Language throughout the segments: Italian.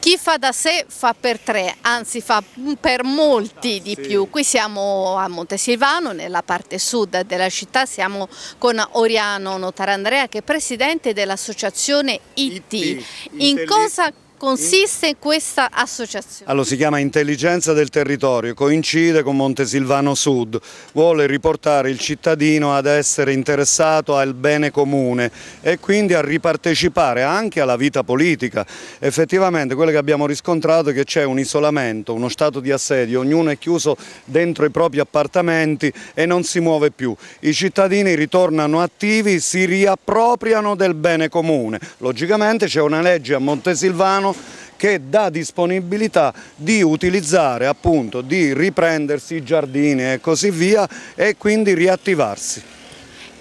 Chi fa da sé fa per tre, anzi fa per molti di più. Qui siamo a Montesilvano, nella parte sud della città, siamo con Oriano Notarandrea che è presidente dell'associazione IT. In cosa consiste questa associazione? Allora si chiama Intelligenza del Territorio, coincide con Montesilvano Sud, vuole riportare il cittadino ad essere interessato al bene comune e quindi a ripartecipare anche alla vita politica. Effettivamente quello che abbiamo riscontrato è che c'è un isolamento, uno stato di assedio, ognuno è chiuso dentro i propri appartamenti e non si muove più. I cittadini ritornano attivi, si riappropriano del bene comune. Logicamente c'è una legge a Montesilvano che dà disponibilità di utilizzare, appunto, di riprendersi i giardini e così via e quindi riattivarsi.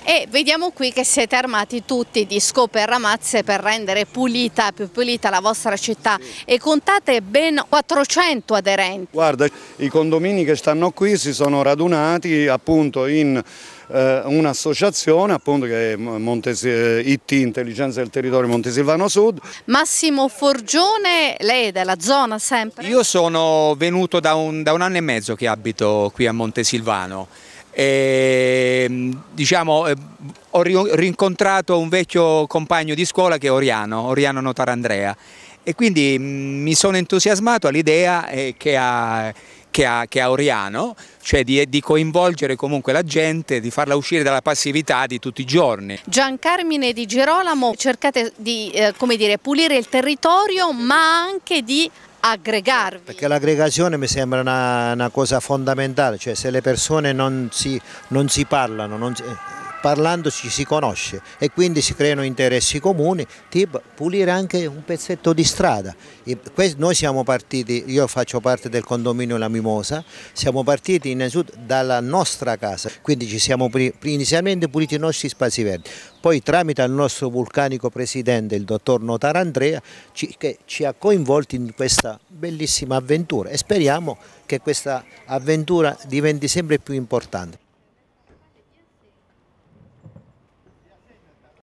E vediamo qui che siete armati tutti di scope e ramazze per rendere pulita, più pulita la vostra città sì. e contate ben 400 aderenti. Guarda, i condomini che stanno qui si sono radunati appunto in eh, un'associazione appunto che è Montes eh, IT Intelligenza del Territorio Montesilvano Sud. Massimo Forgione, lei è della zona sempre? Io sono venuto da un, da un anno e mezzo che abito qui a Montesilvano e, ehm, diciamo, eh, ho rincontrato un vecchio compagno di scuola che è Oriano, Oriano Notarandrea e quindi mm, mi sono entusiasmato all'idea eh, che ha che ha, che ha, Oriano, cioè di, di, coinvolgere comunque la gente, di farla uscire dalla passività di tutti i giorni. Giancarmine Di Girolamo, cercate di eh, dire, pulire il territorio ma anche di aggregarvi. Perché l'aggregazione mi sembra una, una, cosa fondamentale, cioè se le persone non si, non si parlano, non si, eh, parlando ci si conosce e quindi si creano interessi comuni, tipo pulire anche un pezzetto di strada. Noi siamo partiti, io faccio parte del condominio La Mimosa, siamo partiti innanzitutto dalla nostra casa, quindi ci siamo inizialmente puliti i nostri spazi verdi, poi tramite il nostro vulcanico presidente, il dottor Notarandrea, che ci ha coinvolti in questa bellissima avventura e speriamo che questa avventura diventi sempre più importante.